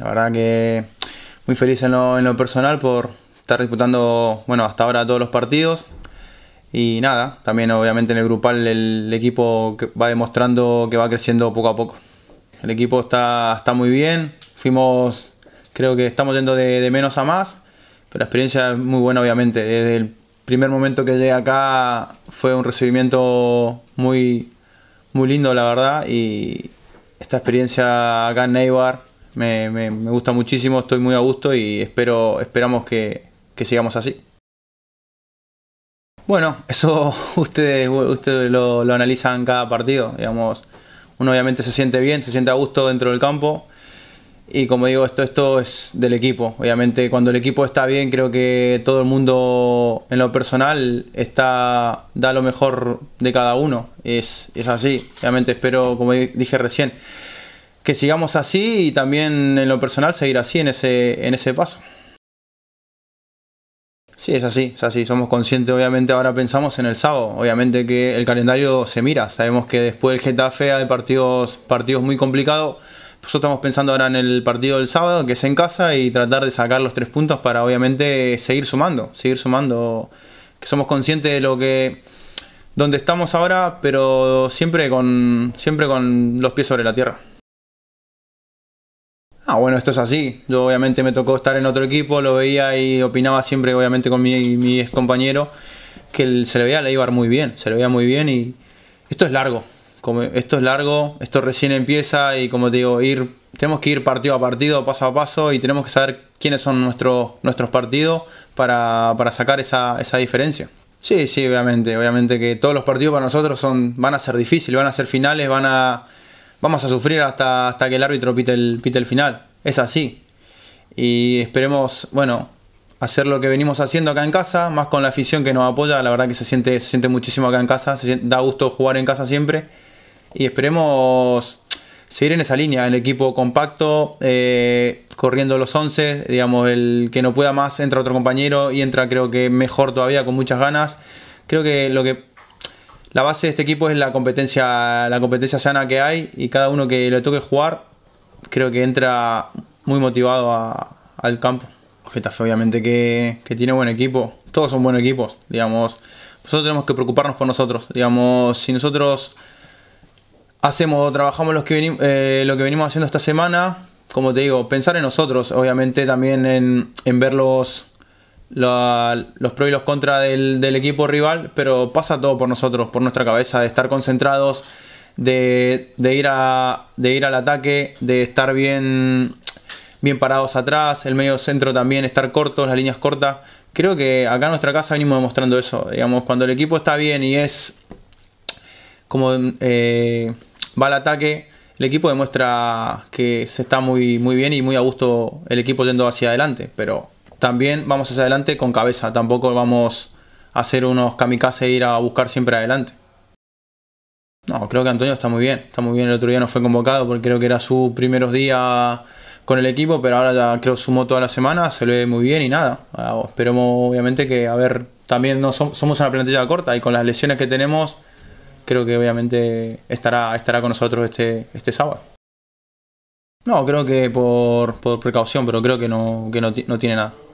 La verdad que muy feliz en lo, personal por estar disputando, bueno, hasta ahora todos los partidos. Y nada, también obviamente en el grupal el, equipo va demostrando que va creciendo poco a poco. El equipo está, está muy bien, fuimos, creo que estamos yendo de, menos a más, pero la experiencia es muy buena obviamente. Desde el primer momento que llegué acá fue un recibimiento muy, muy lindo, la verdad. Y esta experiencia acá en Neibar me, gusta muchísimo, estoy muy a gusto y espero, esperamos que, sigamos así. Bueno, eso ustedes, ustedes lo, lo, analizan cada partido, digamos. Uno obviamente se siente bien, se siente a gusto dentro del campo. Y como digo, esto, esto es del equipo. Obviamente cuando el equipo está bien, creo que todo el mundo en lo personal está, da lo mejor de cada uno. Es, es así. Obviamente espero, como dije recién, que sigamos así y también en lo personal seguir así en ese, en ese paso. Sí, es así, es así. Somos conscientes, obviamente, ahora pensamos en el sábado. Obviamente que el calendario se mira. Sabemos que después del Getafe hay partidos, partidos muy complicados. Nosotros estamos pensando ahora en el partido del sábado, que es en casa, y tratar de sacar los tres puntos para, obviamente, seguir sumando. Seguir sumando. Que somos conscientes de lo que. donde estamos ahora, pero siempre con, siempre con los pies sobre la tierra ah, bueno, esto es así. Yo obviamente me tocó estar en otro equipo, lo veía y opinaba siempre, obviamente, con mi, mi ex compañero, que el, se le veía a ir muy bien, se le veía muy bien y esto es largo. Como esto es largo, esto recién empieza y como te digo, ir, tenemos que ir partido a partido, paso a paso y tenemos que saber quiénes son nuestros, nuestros partidos para, para sacar esa, esa diferencia. Sí, sí, obviamente, obviamente que todos los partidos para nosotros son, van a ser difíciles, van a ser finales, van a vamos a sufrir hasta, hasta que el árbitro pite el, el final. Es así. Y esperemos, bueno, hacer lo que venimos haciendo acá en casa, más con la afición que nos apoya, la verdad que se siente, siente muchísimo acá en casa, da gusto jugar en casa siempre. Y esperemos seguir en esa línea, el equipo compacto, eh, corriendo los 11, digamos, el que no pueda más entra otro compañero y entra creo que mejor todavía, con muchas ganas. Creo que lo que la base de este equipo es la competencia, la competencia sana que hay y cada uno que le toque jugar creo que entra muy motivado al campo. Getafe obviamente que, tiene buen equipo, todos son buenos equipos, digamos. Nosotros tenemos que preocuparnos por nosotros, digamos, si nosotros hacemos o trabajamos eh, lo que venimos haciendo esta semana, como te digo, pensar en nosotros, obviamente también en, verlos, los pros y los contras del, equipo rival, pero pasa todo por nosotros, por nuestra cabeza, de estar concentrados, de, ir, al ataque, de estar bien, bien parados atrás, el medio centro también, estar cortos, las líneas cortas. Creo que acá en nuestra casa venimos demostrando eso. Digamos, cuando el equipo está bien y es como eh, va al ataque, el equipo demuestra que se está muy, muy bien y muy a gusto el equipo yendo hacia adelante. Pero también vamos hacia adelante con cabeza, tampoco vamos a hacer unos kamikaze e ir a buscar siempre adelante. No, creo que Antonio está muy bien, está muy bien, el otro día no fue convocado porque creo que era su primeros días con el equipo, pero ahora ya creo sumó toda la semana, se lo ve muy bien y nada, ah, esperemos obviamente que, a ver, también no somos una plantilla corta y con las lesiones que tenemos, creo que obviamente estará, estará con nosotros este, este sábado. No, creo que por, precaución, pero creo que que no tiene nada.